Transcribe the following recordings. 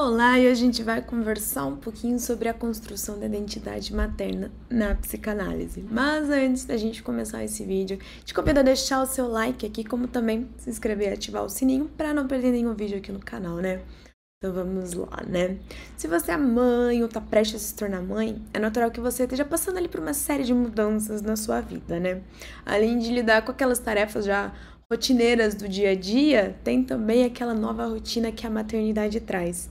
Olá, e hoje a gente vai conversar um pouquinho sobre a construção da identidade materna na psicanálise. Mas antes da gente começar esse vídeo, te convido a deixar o seu like aqui, como também se inscrever e ativar o sininho para não perder nenhum vídeo aqui no canal, né? Então vamos lá, né? Se você é mãe ou tá prestes a se tornar mãe, é natural que você esteja passando ali por uma série de mudanças na sua vida, né? Além de lidar com aquelas tarefas já rotineiras do dia a dia, tem também aquela nova rotina que a maternidade traz.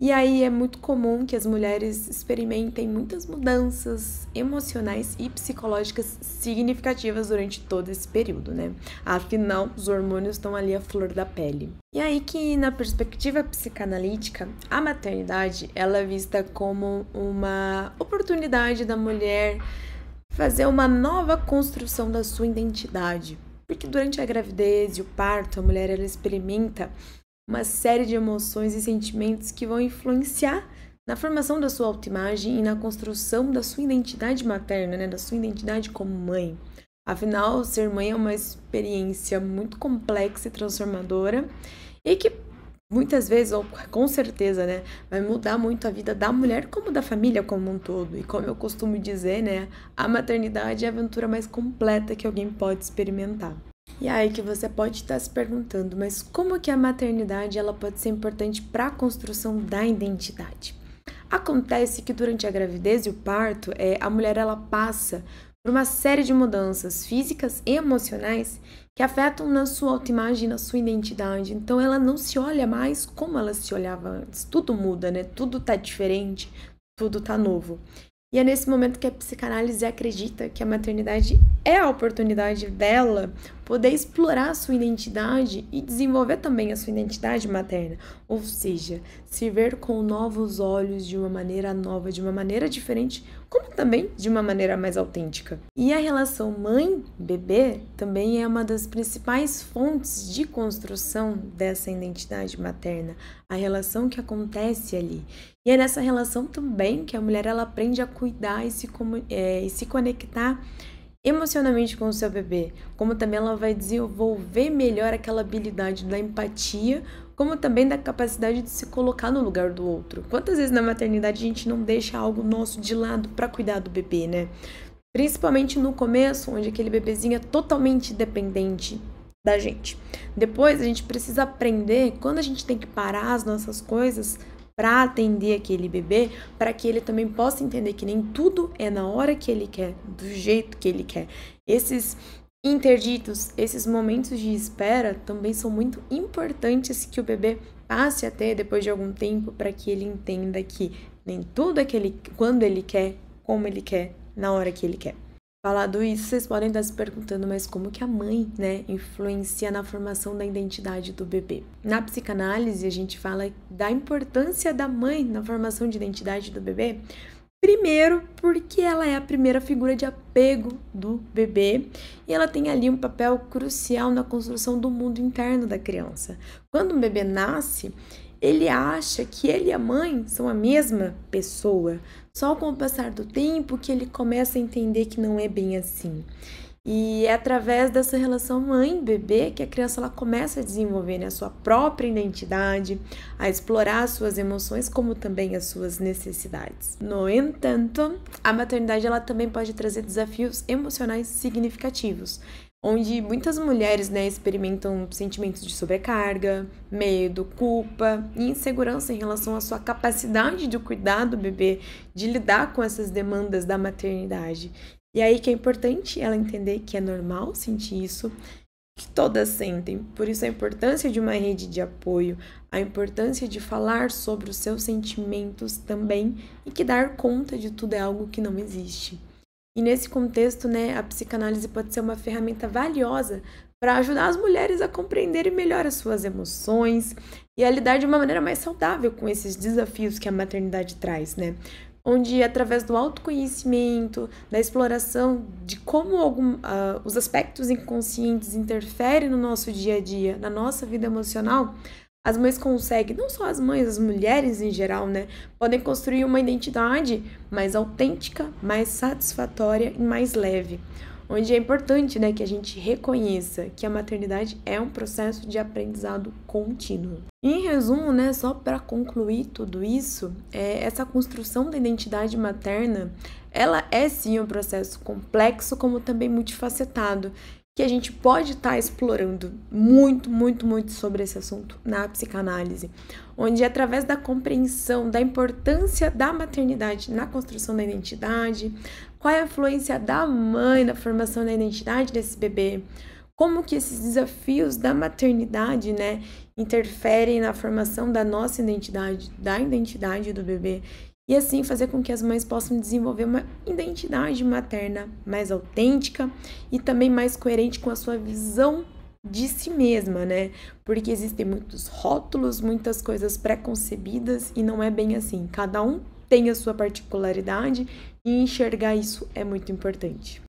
E aí é muito comum que as mulheres experimentem muitas mudanças emocionais e psicológicas significativas durante todo esse período, né? Afinal, os hormônios estão ali à flor da pele. E aí que na perspectiva psicanalítica, a maternidade ela é vista como uma oportunidade da mulher fazer uma nova construção da sua identidade, porque durante a gravidez e o parto, a mulher ela experimenta uma série de emoções e sentimentos que vão influenciar na formação da sua autoimagem e na construção da sua identidade materna, né, da sua identidade como mãe. Afinal, ser mãe é uma experiência muito complexa e transformadora e que muitas vezes, ou com certeza, né, vai mudar muito a vida da mulher como da família como um todo. E como eu costumo dizer, né, a maternidade é a aventura mais completa que alguém pode experimentar. E aí que você pode estar se perguntando, mas como que a maternidade ela pode ser importante para a construção da identidade? Acontece que durante a gravidez e o parto, é, a mulher ela passa por uma série de mudanças físicas e emocionais que afetam na sua autoimagem, na sua identidade. Então ela não se olha mais como ela se olhava antes. Tudo muda, né? Tudo tá diferente, tudo tá novo. E é nesse momento que a psicanálise acredita que a maternidade é a oportunidade dela poder explorar a sua identidade e desenvolver também a sua identidade materna, ou seja, se ver com novos olhos de uma maneira nova, de uma maneira diferente, como também de uma maneira mais autêntica. E a relação mãe-bebê também é uma das principais fontes de construção dessa identidade materna, a relação que acontece ali. E é nessa relação também que a mulher ela aprende a cuidar e se, é, e se conectar emocionalmente com o seu bebê, como também ela vai desenvolver melhor aquela habilidade da empatia, como também da capacidade de se colocar no lugar do outro. Quantas vezes na maternidade a gente não deixa algo nosso de lado para cuidar do bebê, né? Principalmente no começo, onde aquele bebezinho é totalmente dependente da gente. Depois a gente precisa aprender quando a gente tem que parar as nossas coisas para atender aquele bebê, para que ele também possa entender que nem tudo é na hora que ele quer, do jeito que ele quer. Esses interditos, esses momentos de espera também são muito importantes que o bebê passe a ter depois de algum tempo para que ele entenda que nem tudo é que ele, quando ele quer, como ele quer, na hora que ele quer falado isso, vocês podem estar se perguntando, mas como que a mãe, né, influencia na formação da identidade do bebê? Na psicanálise, a gente fala da importância da mãe na formação de identidade do bebê, Primeiro, porque ela é a primeira figura de apego do bebê e ela tem ali um papel crucial na construção do mundo interno da criança. Quando um bebê nasce, ele acha que ele e a mãe são a mesma pessoa, só com o passar do tempo que ele começa a entender que não é bem assim. E é através dessa relação mãe-bebê que a criança ela começa a desenvolver né, a sua própria identidade, a explorar as suas emoções, como também as suas necessidades. No entanto, a maternidade ela também pode trazer desafios emocionais significativos, onde muitas mulheres né, experimentam sentimentos de sobrecarga, medo, culpa e insegurança em relação à sua capacidade de cuidar do bebê, de lidar com essas demandas da maternidade. E aí que é importante ela entender que é normal sentir isso, que todas sentem. Por isso a importância de uma rede de apoio, a importância de falar sobre os seus sentimentos também e que dar conta de tudo é algo que não existe. E nesse contexto, né, a psicanálise pode ser uma ferramenta valiosa para ajudar as mulheres a compreenderem melhor as suas emoções e a lidar de uma maneira mais saudável com esses desafios que a maternidade traz, né? onde através do autoconhecimento, da exploração de como algum, uh, os aspectos inconscientes interferem no nosso dia a dia, na nossa vida emocional, as mães conseguem, não só as mães, as mulheres em geral, né, podem construir uma identidade mais autêntica, mais satisfatória e mais leve onde é importante né, que a gente reconheça que a maternidade é um processo de aprendizado contínuo. Em resumo, né, só para concluir tudo isso, é, essa construção da identidade materna, ela é sim um processo complexo como também multifacetado que a gente pode estar tá explorando muito, muito, muito sobre esse assunto na psicanálise, onde é através da compreensão da importância da maternidade na construção da identidade, qual é a influência da mãe na formação da identidade desse bebê, como que esses desafios da maternidade, né, interferem na formação da nossa identidade, da identidade do bebê e assim fazer com que as mães possam desenvolver uma identidade materna mais autêntica e também mais coerente com a sua visão de si mesma, né? Porque existem muitos rótulos, muitas coisas preconcebidas e não é bem assim. Cada um tem a sua particularidade e enxergar isso é muito importante.